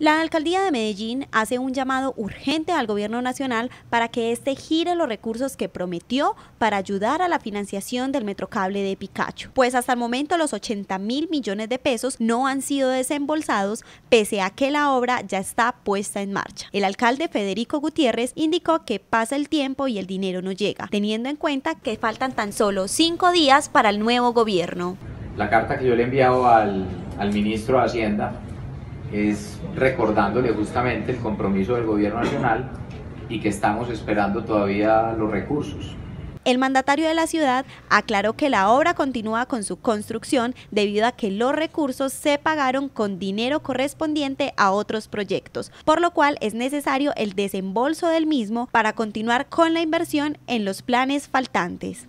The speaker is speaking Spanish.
La alcaldía de Medellín hace un llamado urgente al gobierno nacional para que éste gire los recursos que prometió para ayudar a la financiación del metrocable de Picacho, pues hasta el momento los 80 mil millones de pesos no han sido desembolsados pese a que la obra ya está puesta en marcha. El alcalde Federico Gutiérrez indicó que pasa el tiempo y el dinero no llega, teniendo en cuenta que faltan tan solo cinco días para el nuevo gobierno. La carta que yo le he enviado al, al ministro de Hacienda es recordándole justamente el compromiso del Gobierno Nacional y que estamos esperando todavía los recursos. El mandatario de la ciudad aclaró que la obra continúa con su construcción debido a que los recursos se pagaron con dinero correspondiente a otros proyectos, por lo cual es necesario el desembolso del mismo para continuar con la inversión en los planes faltantes.